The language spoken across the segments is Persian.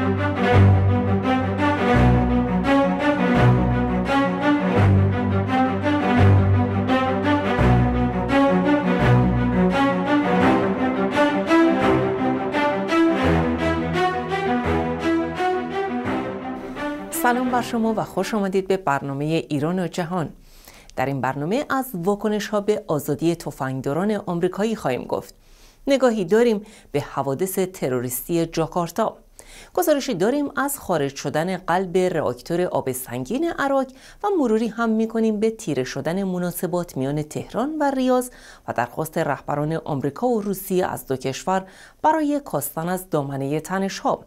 سلام بر شما و خوش آمدید به برنامه ایران و جهان در این برنامه از واکنش ها به آزادی تفنگداران آمریکایی خواهیم گفت نگاهی داریم به حوادث تروریستی جاکارتا گزارشی داریم از خارج شدن قلب راکتور آب سنگین عراق و مروری هم میکنیم به تیره شدن مناسبات میان تهران و ریاض و درخواست رهبران آمریکا و روسیه از دو کشور برای کاستن از دامنه ها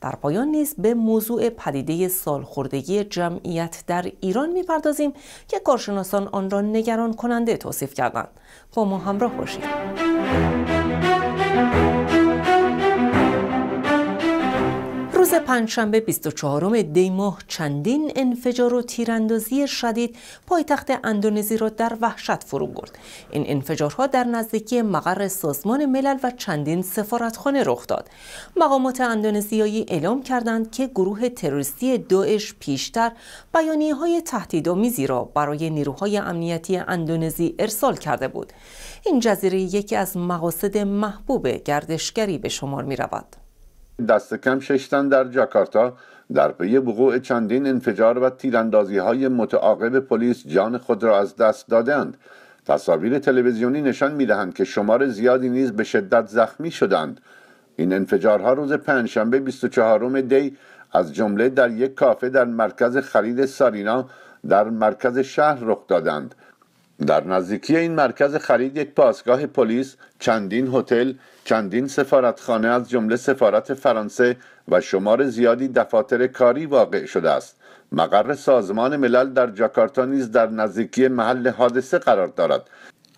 در پایان نیز به موضوع پدیده سالخوردگی جمعیت در ایران میپردازیم که کارشناسان آن را نگران کننده توصیف کردند با ما همراه باشید روز پنجشنبه 24 دی ماه چندین انفجار و تیراندازی شدید پایتخت اندونزی را در وحشت فرو برد. این انفجارها در نزدیکی مقر سازمان ملل و چندین سفارتخانه رخ داد. مقامات اندونزیایی اعلام کردند که گروه تروریستی داعش پیشتر بیانیه های تهدیدآمیزی را برای نیروهای امنیتی اندونزی ارسال کرده بود. این جزیره یکی از مقاصد محبوب گردشگری به شمار می رود. دست کم ششتن در جاکارتا در پی وقوع چندین انفجار و تیراندازی های متعاقب پلیس جان خود را از دست دادند تصاویر تلویزیونی نشان دهند که شمار زیادی نیز به شدت زخمی شدند این انفجارها روز پنجشنبه 24 دی از جمله در یک کافه در مرکز خرید سارینا در مرکز شهر رخ دادند در نزدیکی این مرکز خرید یک پاسگاه پلیس چندین هتل چندین سفارتخانه از جمله سفارت فرانسه و شمار زیادی دفاتر کاری واقع شده است مقر سازمان ملل در جاکارتا نیز در نزدیکی محل حادثه قرار دارد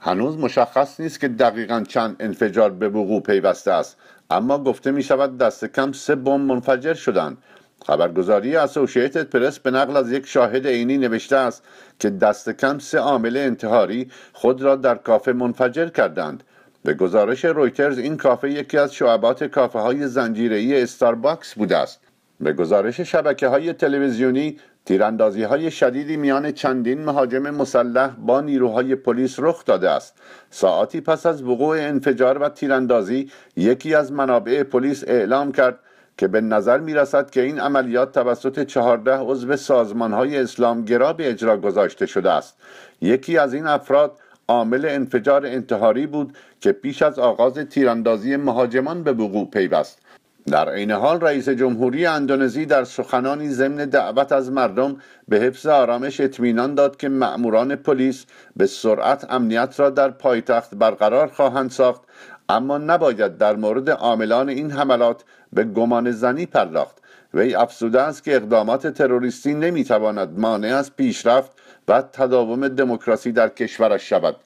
هنوز مشخص نیست که دقیقا چند انفجار به وقوع پیوسته است اما گفته می شود دست کم سه بمب منفجر شدند خبرگزاری اسوشیتد پرس به نقل از یک شاهد عینی نوشته است که دست کم سه عامل انتحاری خود را در کافه منفجر کردند به گزارش رویترز این کافه یکی از شعبات کافه های زنجیره‌ای استارباکس بوده است به گزارش شبکه های تلویزیونی تیراندازی های شدیدی میان چندین مهاجم مسلح با نیروهای پلیس رخ داده است ساعتی پس از وقوع انفجار و تیراندازی یکی از منابع پلیس اعلام کرد که به نظر می رسد که این عملیات توسط چهارده عضو سازمان های گرا به اجرا گذاشته شده است یکی از این افراد عامل انفجار انتحاری بود که پیش از آغاز تیراندازی مهاجمان به وقوع پیوست در عین حال رئیس جمهوری اندونزی در سخنانی ضمن دعوت از مردم به حفظ آرامش اطمینان داد که مأموران پلیس به سرعت امنیت را در پایتخت برقرار خواهند ساخت اما نباید در مورد عاملان این حملات به گمان زنی پرداخت وی افزوده است که اقدامات تروریستی نمیتواند مانع از پیشرفت و تداوم دموکراسی در کشورش شود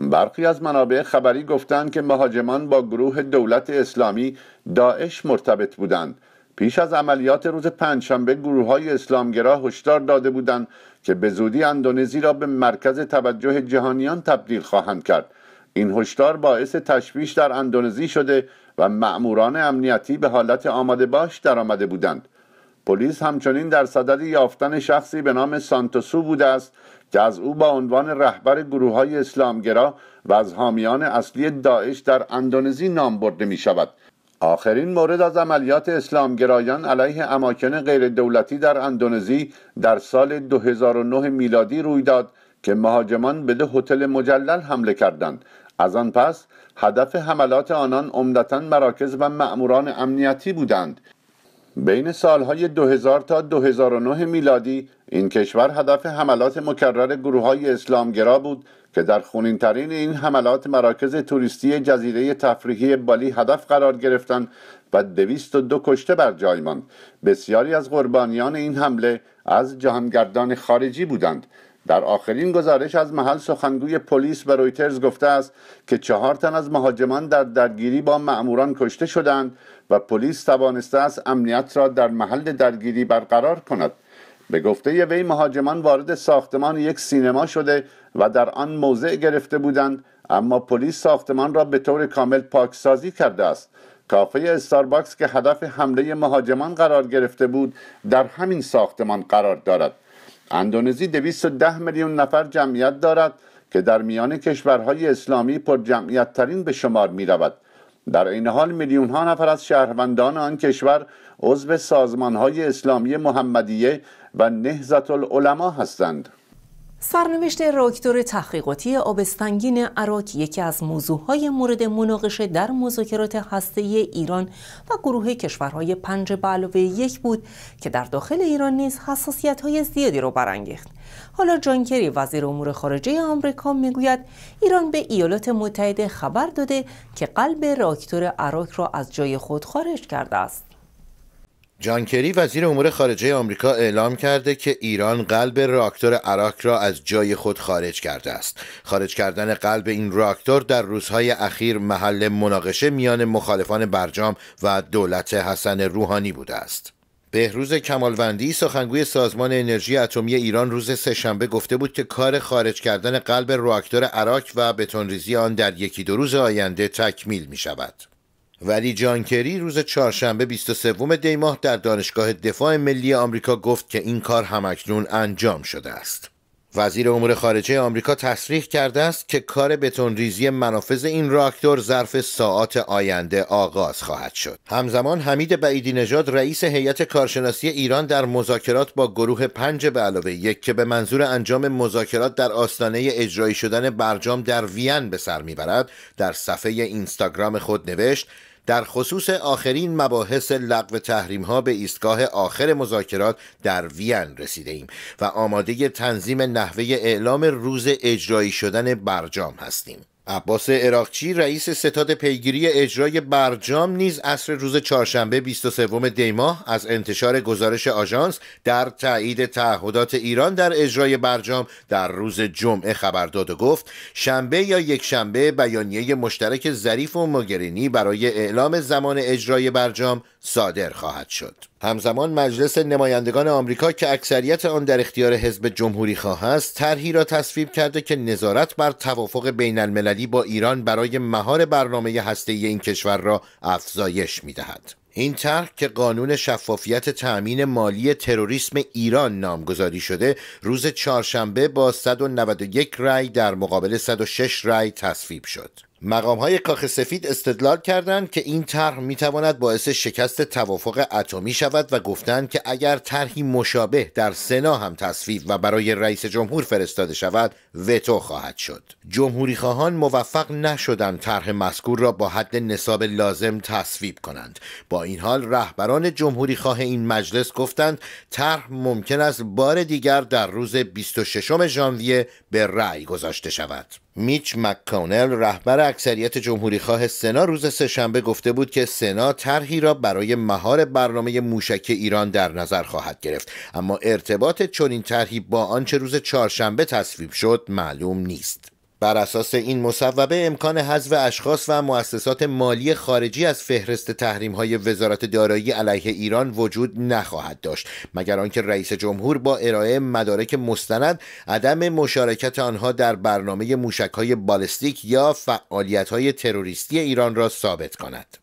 برخی از منابع خبری گفتند که مهاجمان با گروه دولت اسلامی داعش مرتبط بودند پیش از عملیات روز پنجشنبه گروه های اسلامگرا هشدار داده بودند که به زودی اندونزی را به مرکز توجه جهانیان تبدیل خواهند کرد این هشدار باعث تشویش در اندونزی شده و مأموران امنیتی به حالت آماده باش درآمده بودند پلیس همچنین در صدد یافتن شخصی به نام سانتوسو بوده است که از او با عنوان رهبر گروه های اسلامگرا و از حامیان اصلی داعش در اندونزی نام برده می شود آخرین مورد از عملیات اسلامگرایان علیه اماکن غیر دولتی در اندونزی در سال 2009 میلادی روی داد که مهاجمان به دو هتل مجلل حمله کردند از آن پس هدف حملات آنان عمدتا مراکز و مأموران امنیتی بودند بین سالهای 2000 تا 2009 میلادی این کشور هدف حملات مکرر گروه های اسلامگرا بود که در خونینترین این حملات مراکز توریستی جزیره تفریحی بالی هدف قرار گرفتند و دو کشته بر جای ماند بسیاری از قربانیان این حمله از جهانگردان خارجی بودند در آخرین گزارش از محل سخنگوی پلیس به رویترز گفته است که چهار تن از مهاجمان در درگیری با مأموران کشته شدند و پلیس توانسته است امنیت را در محل درگیری برقرار کند به گفته وی مهاجمان وارد ساختمان یک سینما شده و در آن موضع گرفته بودند اما پلیس ساختمان را به طور کامل پاکسازی کرده است کافه استارباکس که هدف حمله مهاجمان قرار گرفته بود در همین ساختمان قرار دارد اندونزی ده میلیون نفر جمعیت دارد که در میان کشورهای اسلامی پر جمعیت ترین به شمار می رود. در این حال میلیون ها نفر از شهروندان آن کشور عضو سازمان های اسلامی محمدیه و نهزت العلماء هستند. سرنوشت راکتور تحقیقاتی آبستنگین عراک یکی از موضوعهای مورد مناقشه در مذاکرات هسته ایران و گروه کشورهای پنج به یک بود که در داخل ایران نیز های زیادی را برانگیخت. حالا جانکری وزیر امور خارجه آمریکا میگوید ایران به ایالات متحده خبر داده که قلب راکتور عراک را از جای خود خارج کرده است. جان کری وزیر امور خارجه آمریکا اعلام کرده که ایران قلب راکتور عراق را از جای خود خارج کرده است. خارج کردن قلب این راکتور در روزهای اخیر محل مناقشه میان مخالفان برجام و دولت حسن روحانی بوده است. بهروز کمالوندی سخنگوی سازمان انرژی اتمی ایران روز سهشنبه گفته بود که کار خارج کردن قلب راکتور عراق و بتونریزی آن در یکی دو روز آینده تکمیل می شود. ولی جانکری روز چهارشنبه 23 دی ماه در دانشگاه دفاع ملی آمریکا گفت که این کار همکنون انجام شده است. وزیر امور خارجه آمریکا تصریح کرده است که کار ریزی منافذ این راکتور ظرف ساعات آینده آغاز خواهد شد. همزمان حمید بعیدی نژاد رئیس هیئت کارشناسی ایران در مذاکرات با گروه پنج به علاوه یک که به منظور انجام مذاکرات در آستانه اجرایی شدن برجام در وین به سر میبرد در صفحه اینستاگرام خود نوشت در خصوص آخرین مباحث لغو تحریم ها به ایستگاه آخر مذاکرات در وین رسیده ایم و آماده تنظیم نحوه اعلام روز اجرایی شدن برجام هستیم عباس عراقچی رئیس ستاد پیگیری اجرای برجام نیز اصر روز چهارشنبه 23 دیماه از انتشار گزارش آژانس در تایید تعهدات ایران در اجرای برجام در روز جمعه خبر داد و گفت شنبه یا یک شنبه بیانیه مشترک ظریف و مگرینی برای اعلام زمان اجرای برجام صادر خواهد شد همزمان مجلس نمایندگان آمریکا که اکثریت آن در اختیار حزب جمهوری خواه است طرحی را تصویب کرده که نظارت بر توافق بین المللی با ایران برای مهار برنامه هسته این کشور را افزایش میدهد این طرح که قانون شفافیت تأمین مالی تروریسم ایران نامگذاری شده روز چهارشنبه با 191 رأی در مقابل 106 رأی تصویب شد مقام های کاخ سفید استدلال کردند که این طرح میتواند باعث شکست توافق اتمی شود و گفتند که اگر طرحی مشابه در سنا هم تصویب و برای رئیس جمهور فرستاده شود وتو خواهد شد جمهوری خواهان موفق نشدند طرح مذکور را با حد نصاب لازم تصویب کنند با این حال رهبران جمهوری خواه این مجلس گفتند طرح ممکن است بار دیگر در روز 26 ژانویه به رأی گذاشته شود میچ مکانل رهبر اکثریت خواه سنا روز سهشنبه گفته بود که سنا طرحی را برای مهار برنامه موشک ایران در نظر خواهد گرفت اما ارتباط چنین طرحی با آنچه روز چهارشنبه تصویب شد معلوم نیست بر اساس این مصوبه امکان حذف اشخاص و مؤسسات مالی خارجی از فهرست تحریم های وزارت دارایی علیه ایران وجود نخواهد داشت مگر آنکه رئیس جمهور با ارائه مدارک مستند عدم مشارکت آنها در برنامه موشک های بالستیک یا فعالیت های تروریستی ایران را ثابت کند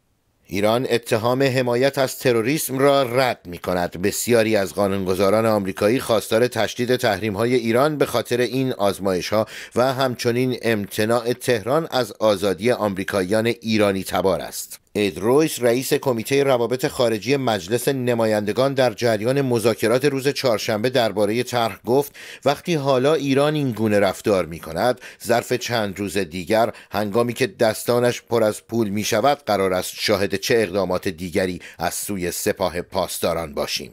ایران اتهام حمایت از تروریسم را رد می کند. بسیاری از قانونگذاران آمریکایی خواستار تشدید تحریم های ایران به خاطر این آزمایش ها و همچنین امتناع تهران از آزادی آمریکاییان ایرانی تبار است. رویس رئیس کمیته روابط خارجی مجلس نمایندگان در جریان مذاکرات روز چهارشنبه درباره طرح گفت وقتی حالا ایران این گونه رفتار می کند ظرف چند روز دیگر هنگامی که دستانش پر از پول می شود قرار است شاهد چه اقدامات دیگری از سوی سپاه پاسداران باشیم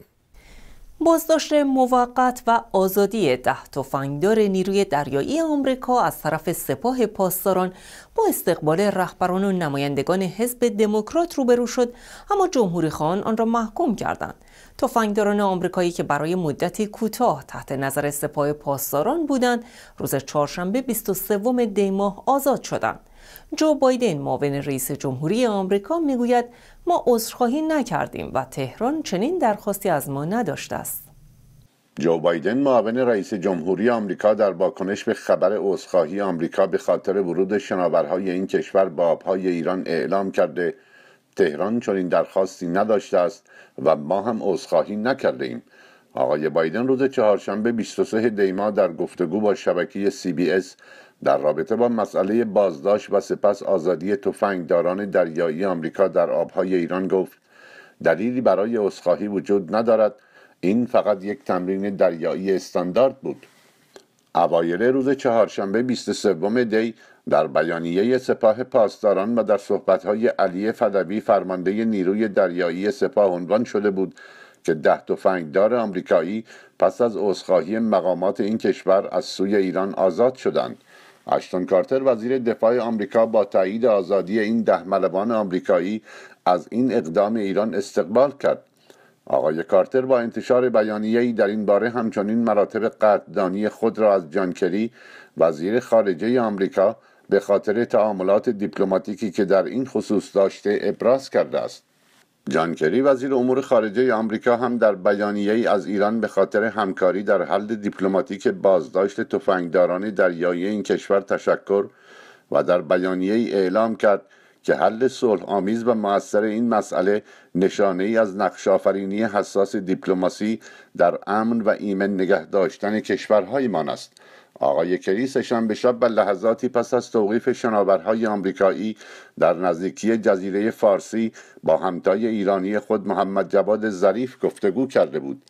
بازداشت موقت و آزادی ده تفنگدار نیروی دریایی آمریکا از طرف سپاه پاسداران با استقبال رهبران و نمایندگان حزب دموکرات روبرو شد اما جمهوری خان آن را محکوم کردند تفنگداران آمریکایی که برای مدتی کوتاه تحت نظر سپاه پاسداران بودند روز چهارشنبه 23 دی ماه آزاد شدند جو بایدن معاون رئیس جمهوری آمریکا میگوید ما عذرخواهی نکردیم و تهران چنین درخواستی از ما نداشته است جو بایدن معاون رئیس جمهوری آمریکا در واکنش به خبر عذرخواهی آمریکا به خاطر ورود شناورهای این کشور به آبهای ایران اعلام کرده تهران چنین درخواستی نداشته است و ما هم عذرخواهی نکردیم. آقای بایدن روز چهارشنبه 23 دیما در گفتگو با شبکه CBS در رابطه با مسئله بازداشت و سپس آزادی تفنگداران دریایی آمریکا در آبهای ایران گفت دلیلی برای عذرخواهی وجود ندارد این فقط یک تمرین دریایی استاندارد بود اوایل روز چهارشنبه 23 دی در بیانیه سپاه پاسداران و در صحبتهای علی فدوی فرمانده نیروی دریایی سپاه عنوان شده بود که ده تفنگدار آمریکایی پس از عذرخواهی مقامات این کشور از سوی ایران آزاد شدند اشتون کارتر وزیر دفاع آمریکا با تایید آزادی این ده ملوان آمریکایی از این اقدام ایران استقبال کرد آقای کارتر با انتشار بیانیه‌ای در این باره همچنین مراتب قدردانی خود را از جان وزیر خارجه آمریکا به خاطر تعاملات دیپلماتیکی که در این خصوص داشته ابراز کرده است جان کری وزیر امور خارجه آمریکا هم در بیانیه ای از ایران به خاطر همکاری در حل دیپلماتیک بازداشت تفنگداران دریایی این کشور تشکر و در بیانیه ای اعلام کرد که حل صلح آمیز و موثر این مسئله نشانه ای از نقشافرینی حساس دیپلماسی در امن و ایمن نگه داشتن کشورهایمان است آقای کریس شنبه شب و لحظاتی پس از توقیف شناورهای آمریکایی در نزدیکی جزیره فارسی با همتای ایرانی خود محمد جواد ظریف گفتگو کرده بود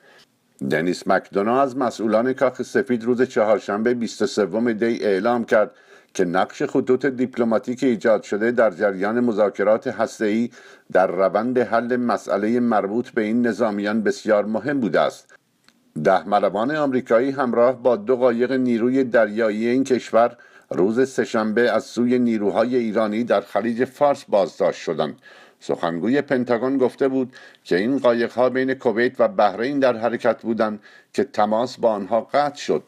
دنیس مکدونا از مسئولان کاخ سفید روز چهارشنبه 23 دی اعلام کرد که نقش خطوط دیپلماتیک ایجاد شده در جریان مذاکرات هسته‌ای در روند حل مسئله مربوط به این نظامیان بسیار مهم بوده است ده ملوان آمریکایی همراه با دو قایق نیروی دریایی این کشور روز سهشنبه از سوی نیروهای ایرانی در خلیج فارس بازداشت شدند سخنگوی پنتاگون گفته بود که این قایقها بین کویت و بحرین در حرکت بودند که تماس با آنها قطع شد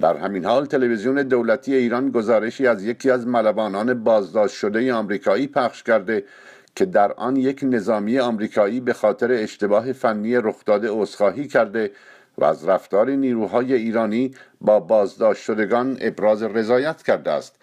در همین حال تلویزیون دولتی ایران گزارشی از یکی از ملوانان بازداشت شده آمریکایی پخش کرده که در آن یک نظامی آمریکایی به خاطر اشتباه فنی رخداد عذرخواهی کرده و از رفتار نیروهای ایرانی با بازداشت شدگان ابراز رضایت کرده است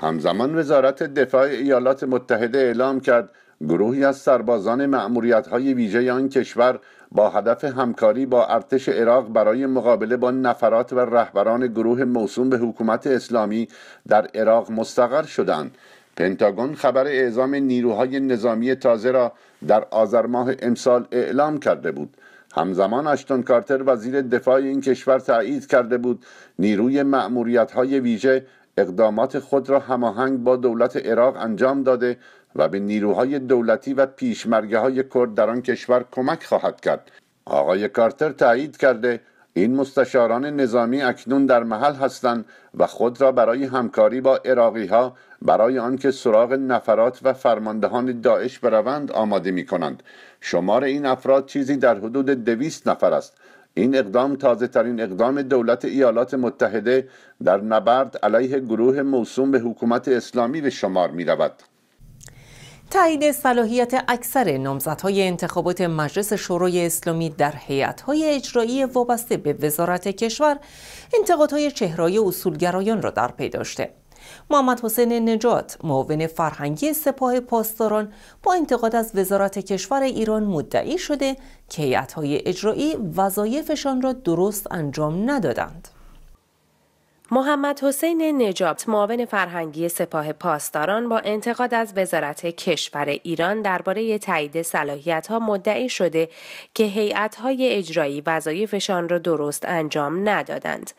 همزمان وزارت دفاع ایالات متحده اعلام کرد گروهی از سربازان معمولیت های ویژه آن کشور با هدف همکاری با ارتش عراق برای مقابله با نفرات و رهبران گروه موسوم به حکومت اسلامی در عراق مستقر شدند پنتاگون خبر اعزام نیروهای نظامی تازه را در آذر ماه امسال اعلام کرده بود همزمان اشتون کارتر وزیر دفاع این کشور تایید کرده بود نیروی معموریت های ویژه اقدامات خود را هماهنگ با دولت عراق انجام داده و به نیروهای دولتی و پیشمرگه های کرد در آن کشور کمک خواهد کرد آقای کارتر تایید کرده این مستشاران نظامی اکنون در محل هستند و خود را برای همکاری با عراقی ها برای آنکه سراغ نفرات و فرماندهان داعش بروند آماده می کنند شمار این افراد چیزی در حدود دویست نفر است این اقدام تازه ترین اقدام دولت ایالات متحده در نبرد علیه گروه موسوم به حکومت اسلامی به شمار می رود. تایید صلاحیت اکثر نامزدهای انتخابات مجلس شورای اسلامی در هیئت‌های اجرایی وابسته به وزارت کشور انتقادهای چهرهای اصولگرایان را در پی داشته محمد حسین نجات معاون فرهنگی سپاه پاسداران با انتقاد از وزارت کشور ایران مدعی شده که های اجرایی وظایفشان را درست انجام ندادند. محمد حسین نجابت معاون فرهنگی سپاه پاسداران با انتقاد از وزارت کشور ایران درباره تایید صلاحیت ها مدعی شده که هیئت های اجرایی وظایفشان را درست انجام ندادند.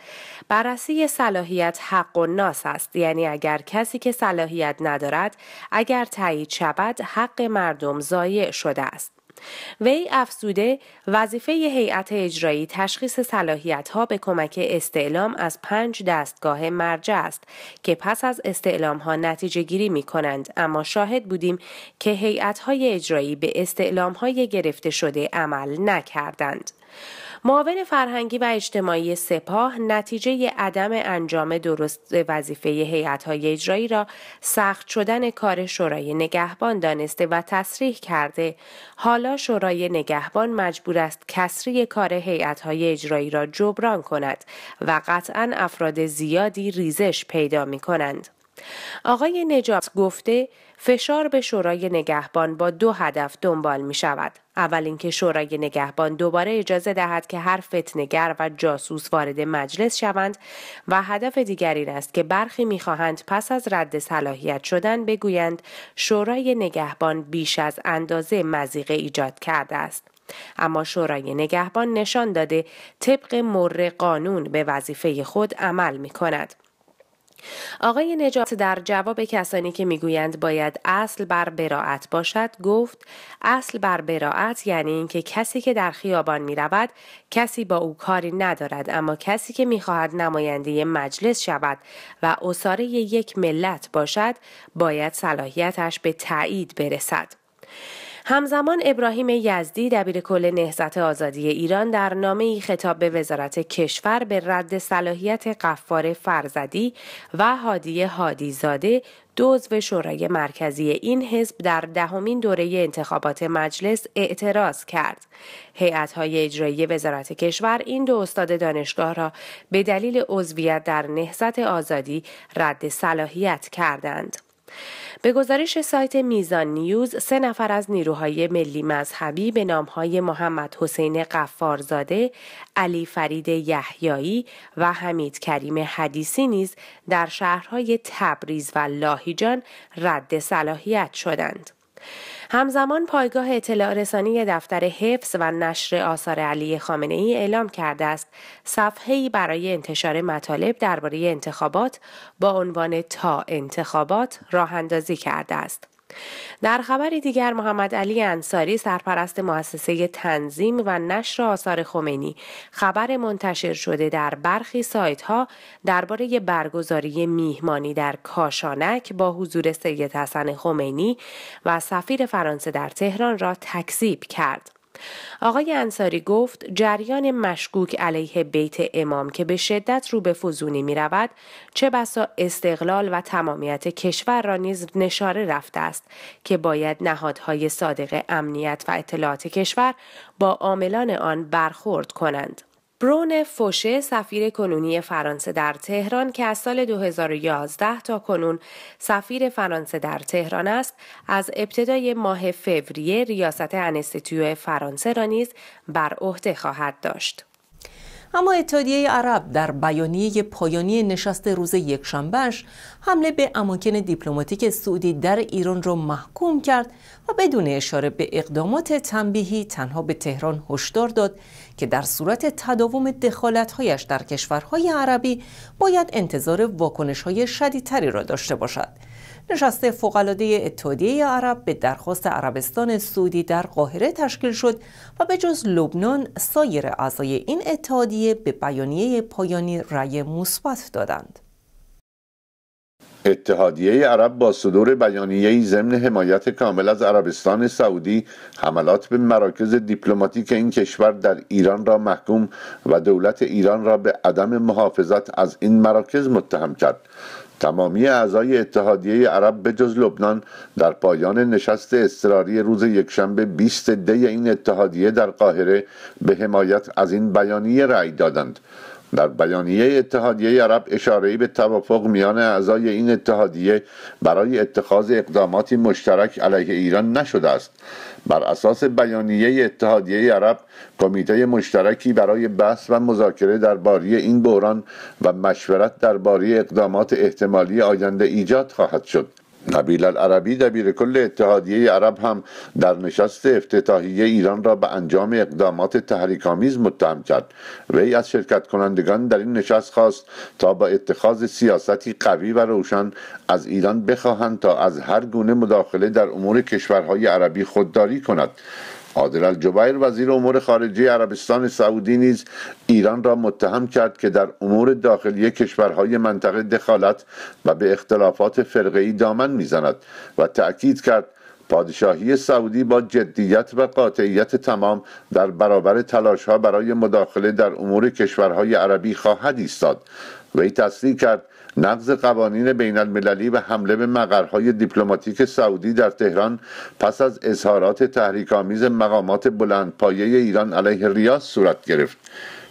بررسی صلاحیت حق و ناس است یعنی اگر کسی که صلاحیت ندارد اگر تایید شود حق مردم ضایع شده است. وی افزوده وظیفه هیئت اجرایی تشخیص صلاحیت ها به کمک استعلام از پنج دستگاه مرجع است که پس از استعلام ها نتیجه گیری می کنند اما شاهد بودیم که هیئت های اجرایی به استعلام های گرفته شده عمل نکردند. معاون فرهنگی و اجتماعی سپاه نتیجه عدم انجام درست وظیفه هیئت‌های اجرایی را سخت شدن کار شورای نگهبان دانسته و تصریح کرده حالا شورای نگهبان مجبور است کسری کار هیئت‌های اجرایی را جبران کند و قطعا افراد زیادی ریزش پیدا می‌کنند. آقای نجات گفته فشار به شورای نگهبان با دو هدف دنبال می شود. اول اینکه شورای نگهبان دوباره اجازه دهد که هر فتنگر و جاسوس وارد مجلس شوند و هدف دیگر این است که برخی میخواهند پس از رد صلاحیت شدن بگویند شورای نگهبان بیش از اندازه مزیقه ایجاد کرده است. اما شورای نگهبان نشان داده طبق مر قانون به وظیفه خود عمل می کند. آقای نجات در جواب کسانی که میگویند باید اصل بر براعت باشد گفت اصل بر براعت یعنی اینکه کسی که در خیابان می رود کسی با او کاری ندارد اما کسی که میخواهد نماینده مجلس شود و اصاره یک ملت باشد باید صلاحیتش به تایید برسد. همزمان ابراهیم یزدی دبیر کل نهضت آزادی ایران در نامه ای خطاب به وزارت کشور به رد صلاحیت قفار فرزدی و هادی هادیزاده و شورای مرکزی این حزب در دهمین دوره انتخابات مجلس اعتراض کرد. های اجرایی وزارت کشور این دو استاد دانشگاه را به دلیل عضویت در نهضت آزادی رد صلاحیت کردند. به گزارش سایت میزان نیوز سه نفر از نیروهای ملی مذهبی به نامهای محمد حسین قفارزاده، علی فرید یحیایی و حمید کریم حدیسی نیز در شهرهای تبریز و لاهیجان رد صلاحیت شدند. همزمان پایگاه اطلاع رسانی دفتر حفظ و نشر آثار علی خامنه ای اعلام کرده است ای برای انتشار مطالب درباره انتخابات با عنوان تا انتخابات راه اندازی کرده است. در خبری دیگر محمد علی انصاری سرپرست مؤسسه تنظیم و نشر آثار خمینی خبر منتشر شده در برخی سایت ها درباره برگزاری میهمانی در کاشانک با حضور سید حسن خمینی و سفیر فرانسه در تهران را تکذیب کرد. آقای انصاری گفت جریان مشکوک علیه بیت امام که به شدت رو به فزونی می رود چه بسا استقلال و تمامیت کشور را نیز نشاره رفته است که باید نهادهای صادق امنیت و اطلاعات کشور با عاملان آن برخورد کنند. برون فوشه سفیر کنونی فرانسه در تهران که از سال 2011 تا کنون سفیر فرانسه در تهران است از ابتدای ماه فوریه ریاست انستیتیو فرانسه را نیز بر عهده خواهد داشت. اما اتحادیه عرب در بیانیه پایانی نشست روز یکشنبهش حمله به اماکن دیپلماتیک سعودی در ایران را محکوم کرد و بدون اشاره به اقدامات تنبیهی تنها به تهران هشدار داد که در صورت تداوم دخالتهایش در کشورهای عربی باید انتظار واکنشهای شدیدتری را داشته باشد نشست فوقالعاده اتحادیه عرب به درخواست عربستان سعودی در قاهره تشکیل شد و به جز لبنان سایر اعضای این اتحادیه به بیانیه پایانی رأی مثبت دادند اتحادیه عرب با صدور بیانیه ضمن حمایت کامل از عربستان سعودی حملات به مراکز دیپلماتیک این کشور در ایران را محکوم و دولت ایران را به عدم محافظت از این مراکز متهم کرد تمامی اعضای اتحادیه عرب به جز لبنان در پایان نشست اضطراری روز یکشنبه 20 دی این اتحادیه در قاهره به حمایت از این بیانیه رأی دادند در بیانیه اتحادیه عرب اشاره به توافق میان اعضای این اتحادیه برای اتخاذ اقدامات مشترک علیه ایران نشده است بر اساس بیانیه اتحادیه عرب کمیته مشترکی برای بحث و مذاکره درباره این بحران و مشورت درباره اقدامات احتمالی آینده ایجاد خواهد شد نبیل العربی دبیر کل اتحادیه عرب هم در نشست افتتاحیه ایران را به انجام اقدامات تحریک‌آمیز متهم کرد وی از شرکت کنندگان در این نشست خواست تا با اتخاذ سیاستی قوی و روشن از ایران بخواهند تا از هر گونه مداخله در امور کشورهای عربی خودداری کند عادل الجبیر وزیر امور خارجه عربستان سعودی نیز ایران را متهم کرد که در امور داخلی کشورهای منطقه دخالت و به اختلافات فرقه دامن میزند و تأکید کرد پادشاهی سعودی با جدیت و قاطعیت تمام در برابر تلاش ها برای مداخله در امور کشورهای عربی خواهد ایستاد وی تصریح کرد نقض قوانین بین المللی و حمله به مقرهای دیپلماتیک سعودی در تهران پس از اظهارات تحریک‌آمیز مقامات بلندپایه ایران علیه ریاض صورت گرفت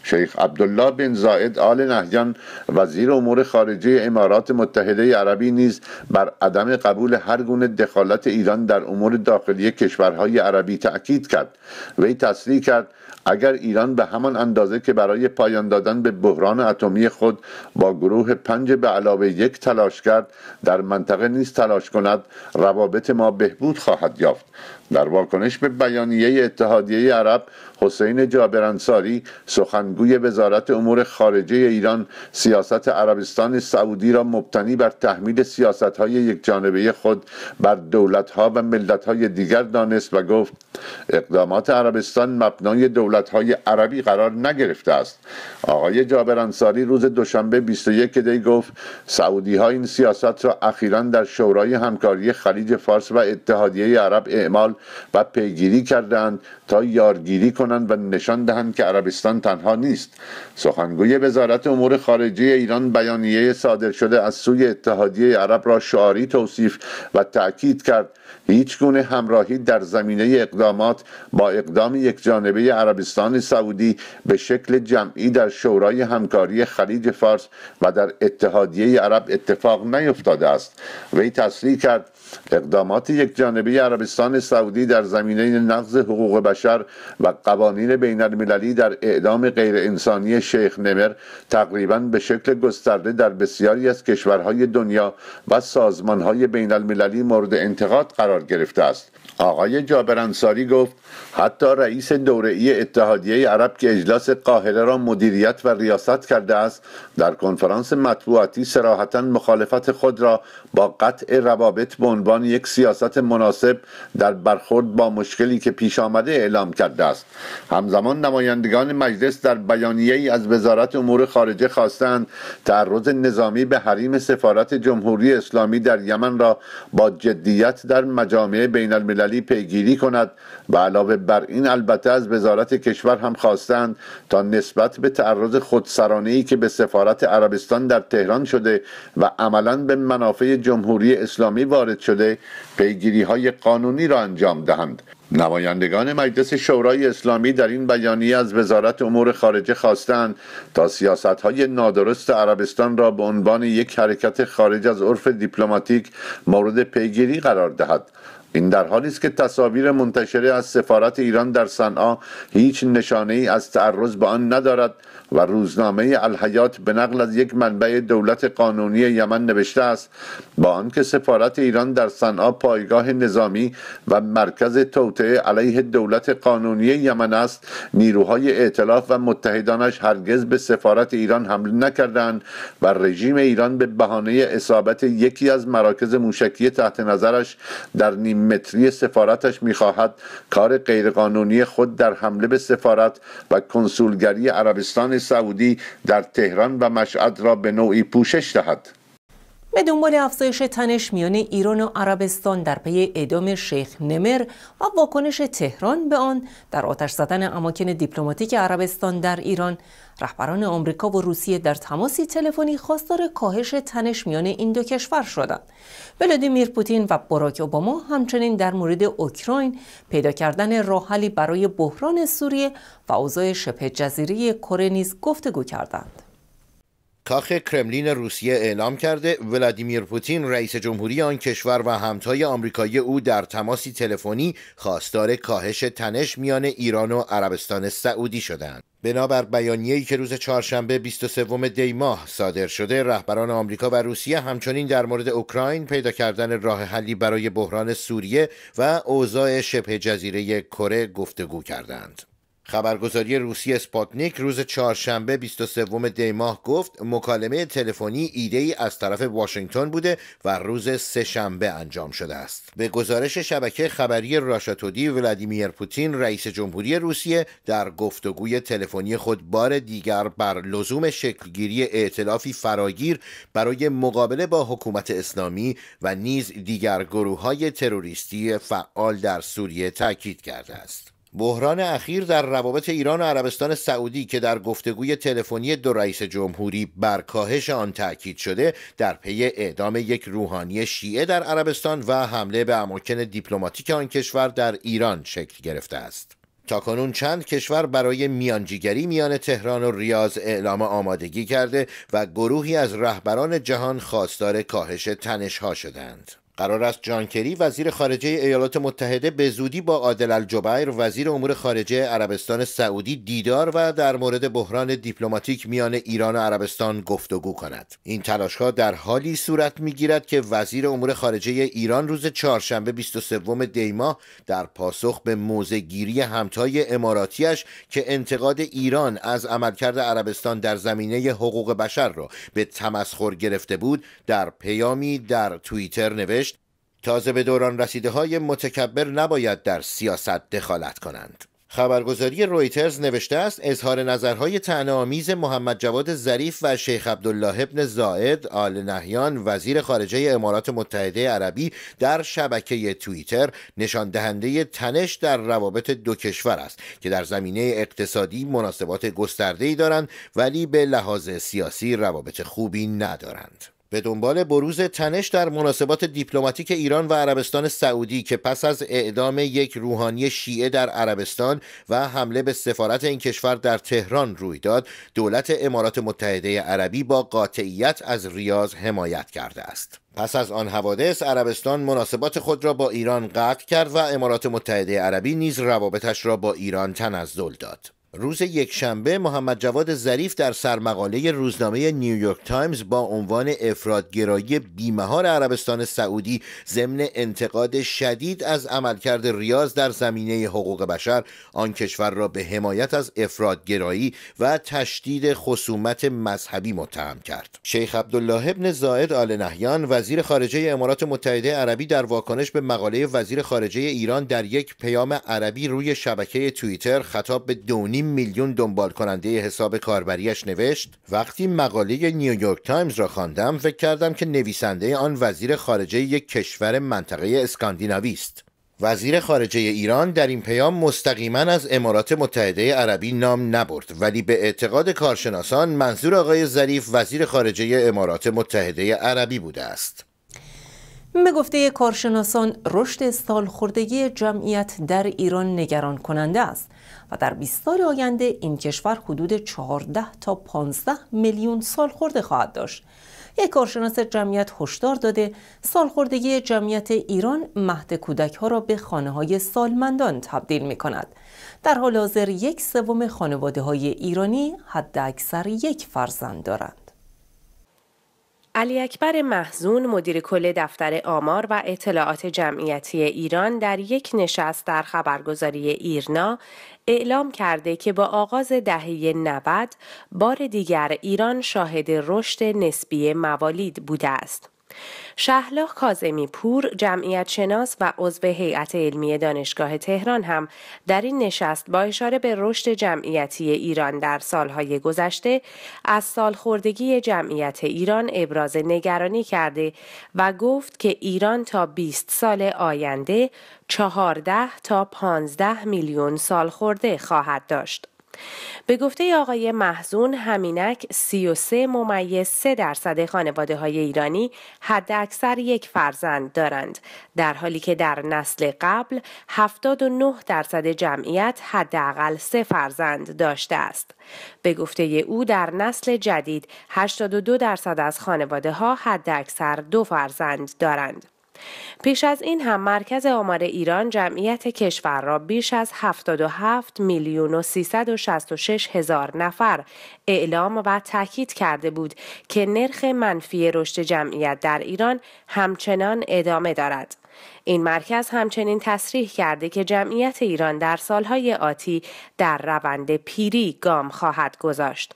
شیخ عبدالله بن زاید آل نهیان وزیر امور خارجه امارات متحده عربی نیز بر عدم قبول هر گونه دخالت ایران در امور داخلی کشورهای عربی تأکید کرد وی تصریح کرد اگر ایران به همان اندازه که برای پایان دادن به بحران اتمی خود با گروه پنج به علاوه یک تلاش کرد در منطقه نیز تلاش کند روابط ما بهبود خواهد یافت در واکنش به بیانیه اتحادیه عرب حسین جابرانساری سخنگوی وزارت امور خارجه ایران سیاست عربستان سعودی را مبتنی بر تحمیل سیاست های یک جانبه خود بر دولت ها و ملت های دیگر دانست و گفت اقدامات عربستان مبنای دولت های عربی قرار نگرفته است آقای جابرانساری روز دوشنبه 21 دی گفت سعودی ها این سیاست را اخیرا در شورای همکاری خلیج فارس و اتحادیه عرب اعمال و پیگیری کردند تا یارگیری کنند و نشان دهند که عربستان تنها نیست سخنگوی وزارت امور خارجه ایران بیانیه صادر شده از سوی اتحادیه عرب را شعاری توصیف و تاکید کرد هیچ گونه همراهی در زمینه اقدامات با اقدام یک جانبه عربستان سعودی به شکل جمعی در شورای همکاری خلیج فارس و در اتحادیه عرب اتفاق نیفتاده است وی تصریح کرد اقدامات یک جانبی عربستان سعودی در زمینه نقض حقوق بشر و قوانین بین المللی در اعدام غیر انسانی شیخ نمر تقریبا به شکل گسترده در بسیاری از کشورهای دنیا و سازمانهای بین المللی مورد انتقاد قرار گرفته است آقای جابرانساری گفت حتی رئیس ای اتحادیه عرب که اجلاس قاهره را مدیریت و ریاست کرده است در کنفرانس مطبوعاتی سراحتا مخالفت خود را با قطع روابط به عنوان یک سیاست مناسب در برخورد با مشکلی که پیش آمده اعلام کرده است همزمان نمایندگان مجلس در بیانیه ای از وزارت امور خارجه خواستند تعرض نظامی به حریم سفارت جمهوری اسلامی در یمن را با جدیت در مجامع بین المللی پیگیری کند و علاوه بر این البته از وزارت کشور هم خواستند تا نسبت به تعرض خودسرانه ای که به سفارت عربستان در تهران شده و عملا به منافع جمهوری اسلامی وارد شده پیگیری های قانونی را انجام دهند نمایندگان مجلس شورای اسلامی در این بیانیه از وزارت امور خارجه خواستند تا سیاست های نادرست عربستان را به عنوان یک حرکت خارج از عرف دیپلماتیک مورد پیگیری قرار دهد این در حالی است که تصاویر منتشره از سفارت ایران در صنعا هیچ نشانه ای از تعرض به آن ندارد و روزنامه الحیات به نقل از یک منبع دولت قانونی یمن نوشته است با آنکه سفارت ایران در صنعا پایگاه نظامی و مرکز توطعه علیه دولت قانونی یمن است نیروهای ائتلاف و متحدانش هرگز به سفارت ایران حمله نکردند و رژیم ایران به بهانه اصابت یکی از مراکز موشکی تحت نظرش در نیم متری سفارتش میخواهد کار غیرقانونی خود در حمله به سفارت و کنسولگری عربستان سعودی در تهران و مشهد را به نوعی پوشش دهد به دنبال افزایش تنش میان ایران و عربستان در پی اعدام شیخ نمر و واکنش تهران به آن در آتش زدن اماکن دیپلماتیک عربستان در ایران رهبران آمریکا و روسیه در تماسی تلفنی خواستار کاهش تنش میان این دو کشور شدند ولادیمیر پوتین و باراک اوباما همچنین در مورد اوکراین پیدا کردن راهحلی برای بحران سوریه و اوضاع شبه جزیره کره نیز گفتگو کردند کاخ کرملین روسیه اعلام کرده ولادیمیر پوتین رئیس جمهوری آن کشور و همتای آمریکایی او در تماسی تلفنی خواستار کاهش تنش میان ایران و عربستان سعودی شدند. بنابر بیانیه‌ای که روز چهارشنبه 23 دی ماه صادر شده رهبران آمریکا و روسیه همچنین در مورد اوکراین پیدا کردن راه حلی برای بحران سوریه و اوضاع شبه جزیره کره گفتگو کردند. خبرگزاری روسی اسپاتنیک روز چهارشنبه 23 دی ماه گفت مکالمه تلفنی ایده ای از طرف واشنگتن بوده و روز شنبه انجام شده است به گزارش شبکه خبری راشاتودی ولادیمیر پوتین رئیس جمهوری روسیه در گفتگوی تلفنی خود بار دیگر بر لزوم شکلگیری ائتلافی فراگیر برای مقابله با حکومت اسلامی و نیز دیگر گروه های تروریستی فعال در سوریه تاکید کرده است بحران اخیر در روابط ایران و عربستان سعودی که در گفتگوی تلفنی دو رئیس جمهوری بر کاهش آن تاکید شده در پی اعدام یک روحانی شیعه در عربستان و حمله به اماکن دیپلماتیک آن کشور در ایران شکل گرفته است تاکنون چند کشور برای میانجیگری میان تهران و ریاض اعلام آمادگی کرده و گروهی از رهبران جهان خواستار کاهش تنشها شدند قرار است جان کری وزیر خارجه ایالات متحده به زودی با عادل الجبیر وزیر امور خارجه عربستان سعودی دیدار و در مورد بحران دیپلماتیک میان ایران و عربستان گفتگو کند این تلاشها در حالی صورت میگیرد که وزیر امور خارجه ایران روز چهارشنبه 23 دیما در پاسخ به موزگیری همتای اماراتیش که انتقاد ایران از عملکرد عربستان در زمینه حقوق بشر را به تمسخر گرفته بود در پیامی در توییتر نوشت تازه به دوران رسیده های متکبر نباید در سیاست دخالت کنند خبرگزاری رویترز نوشته است اظهار نظرهای تنامیز محمد جواد ظریف و شیخ عبدالله ابن زاید آل نهیان وزیر خارجه امارات متحده عربی در شبکه توییتر نشان دهنده تنش در روابط دو کشور است که در زمینه اقتصادی مناسبات گسترده‌ای دارند ولی به لحاظ سیاسی روابط خوبی ندارند به دنبال بروز تنش در مناسبات دیپلماتیک ایران و عربستان سعودی که پس از اعدام یک روحانی شیعه در عربستان و حمله به سفارت این کشور در تهران روی داد دولت امارات متحده عربی با قاطعیت از ریاض حمایت کرده است پس از آن حوادث عربستان مناسبات خود را با ایران قطع کرد و امارات متحده عربی نیز روابطش را با ایران تنزل داد روز یکشنبه محمد جواد ظریف در سرمقاله روزنامه نیویورک تایمز با عنوان افرادگرایی بیمهار عربستان سعودی ضمن انتقاد شدید از عملکرد ریاض در زمینه حقوق بشر آن کشور را به حمایت از افرادگرایی و تشدید خصومت مذهبی متهم کرد شیخ عبدالله ابن زاید آل نهیان وزیر خارجه امارات متحده عربی در واکنش به مقاله وزیر خارجه ایران در یک پیام عربی روی شبکه توییتر خطاب به دونی نیم میلیون دنبال کننده حساب کاربریش نوشت وقتی مقاله نیویورک تایمز را خواندم فکر کردم که نویسنده آن وزیر خارجه یک کشور منطقه اسکاندیناوی است وزیر خارجه ایران در این پیام مستقیما از امارات متحده عربی نام نبرد ولی به اعتقاد کارشناسان منظور آقای ظریف وزیر خارجه امارات متحده عربی بوده است به گفته کارشناسان رشد سالخوردگی جمعیت در ایران نگران کننده است و در 20 سال آینده این کشور حدود 14 تا 15 میلیون خورده خواهد داشت. یک کارشناس جمعیت هشدار داده سالخوردگی جمعیت ایران مهد کودک ها را به خانه های سالمندان تبدیل می کند. در حال حاضر یک سوم خانواده های ایرانی اکثر یک فرزند دارند. علی اکبر محزون مدیر کل دفتر آمار و اطلاعات جمعیتی ایران در یک نشست در خبرگزاری ایرنا اعلام کرده که با آغاز دهه 90 بار دیگر ایران شاهد رشد نسبی موالید بوده است. شهلا کازمی پور جمعیت شناس و عضو هیئت علمی دانشگاه تهران هم در این نشست با اشاره به رشد جمعیتی ایران در سالهای گذشته از سالخوردگی جمعیت ایران ابراز نگرانی کرده و گفت که ایران تا 20 سال آینده 14 تا 15 میلیون سال خورده خواهد داشت. به گفته آقای محزون همینک 33 ممیز 3 درصد خانواده های ایرانی حد اکثر یک فرزند دارند در حالی که در نسل قبل 79 درصد جمعیت حداقل سه فرزند داشته است. به گفته او در نسل جدید 82 درصد از خانواده ها حد اکثر دو فرزند دارند. پیش از این هم مرکز آمار ایران جمعیت کشور را بیش از 77 میلیون و 366 هزار نفر اعلام و تاکید کرده بود که نرخ منفی رشد جمعیت در ایران همچنان ادامه دارد. این مرکز همچنین تصریح کرده که جمعیت ایران در سالهای آتی در روند پیری گام خواهد گذاشت.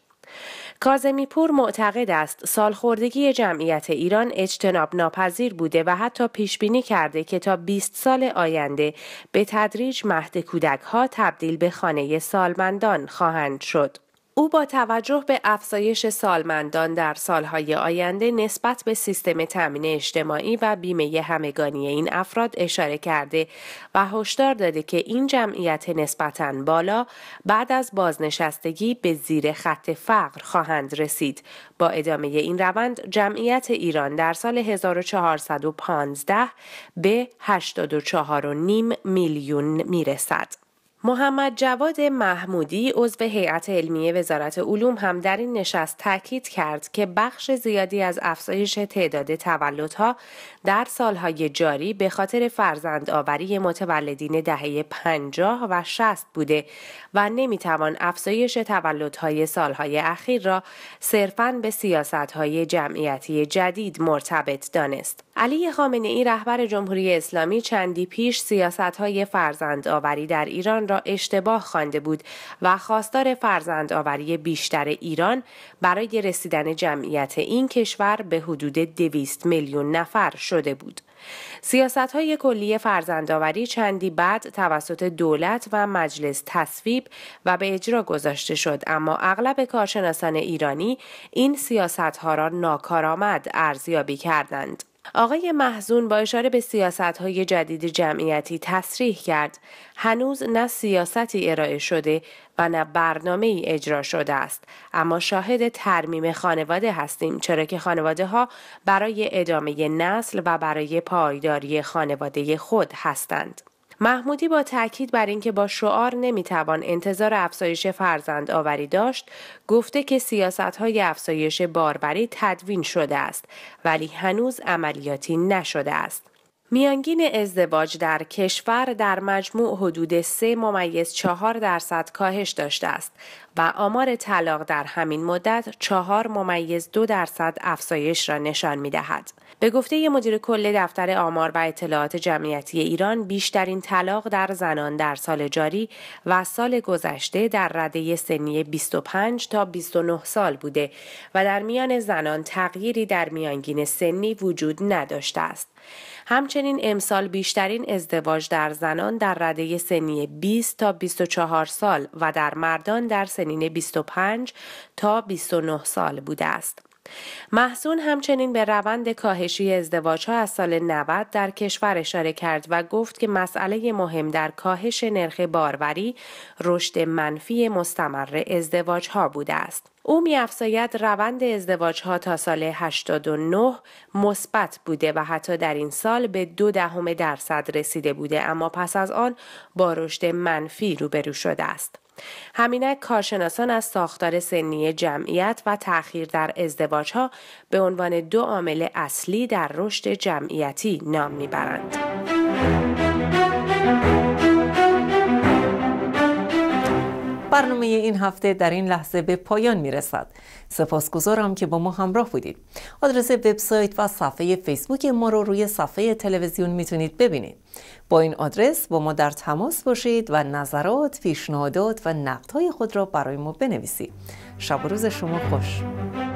کازمی پور معتقد است سالخوردگی جمعیت ایران اجتناب ناپذیر بوده و حتی پیش بینی کرده که تا 20 سال آینده به تدریج مهد کودک ها تبدیل به خانه سالمندان خواهند شد. او با توجه به افزایش سالمندان در سالهای آینده نسبت به سیستم تامین اجتماعی و بیمه همگانی این افراد اشاره کرده و هشدار داده که این جمعیت نسبتاً بالا بعد از بازنشستگی به زیر خط فقر خواهند رسید. با ادامه این روند جمعیت ایران در سال 1415 به 84.5 میلیون میرسد. محمد جواد محمودی عضو هیئت علمی وزارت علوم هم در این نشست تاکید کرد که بخش زیادی از افزایش تعداد تولدها در سالهای جاری به خاطر فرزندآوری متولدین دهه پنجاه و 60 بوده و نمیتوان افزایش تولدهای سالهای اخیر را صرفاً به سیاستهای جمعیتی جدید مرتبط دانست. علی خامنه ای رهبر جمهوری اسلامی چندی پیش سیاست های فرزند آوری در ایران را اشتباه خوانده بود و خواستار فرزند آوری بیشتر ایران برای رسیدن جمعیت این کشور به حدود دویست میلیون نفر شده بود. سیاست های کلی فرزندآوری چندی بعد توسط دولت و مجلس تصویب و به اجرا گذاشته شد اما اغلب کارشناسان ایرانی این سیاست ها را ناکارآمد ارزیابی کردند. آقای محزون با اشاره به سیاست های جدید جمعیتی تصریح کرد هنوز نه سیاستی ارائه شده و نه برنامه ای اجرا شده است اما شاهد ترمیم خانواده هستیم چرا که خانواده ها برای ادامه نسل و برای پایداری خانواده خود هستند. محمودی با تاکید بر اینکه با شعار نمیتوان انتظار افزایش فرزند آوری داشت گفته که سیاست های افزایش باربری تدوین شده است ولی هنوز عملیاتی نشده است میانگین ازدواج در کشور در مجموع حدود 3 ممیز 4 درصد کاهش داشته است و آمار طلاق در همین مدت 4 ممیز 2 درصد افزایش را نشان می دهد. به گفته مدیر کل دفتر آمار و اطلاعات جمعیتی ایران بیشترین طلاق در زنان در سال جاری و سال گذشته در رده سنی 25 تا 29 سال بوده و در میان زنان تغییری در میانگین سنی وجود نداشته است. همچنین امسال بیشترین ازدواج در زنان در رده سنی 20 تا 24 سال و در مردان در سنین 25 تا 29 سال بوده است. محسون همچنین به روند کاهشی ازدواج ها از سال 90 در کشور اشاره کرد و گفت که مسئله مهم در کاهش نرخ باروری رشد منفی مستمر ازدواج ها بوده است. او میافزاید روند ازدواج ها تا سال 89 مثبت بوده و حتی در این سال به دو دهم درصد رسیده بوده اما پس از آن با رشد منفی روبرو شده است. همینه کارشناسان از ساختار سنی جمعیت و تأخیر در ها به عنوان دو عامل اصلی در رشد جمعیتی نام میبرند. برنامه این هفته در این لحظه به پایان می رسد. سپاسگزارم که با ما همراه بودید. آدرس وبسایت و صفحه فیسبوک ما رو روی صفحه تلویزیون میتونید ببینید. با این آدرس با ما در تماس باشید و نظرات، پیشنهادات و نقدهای خود را برای ما بنویسید. شب و روز شما خوش.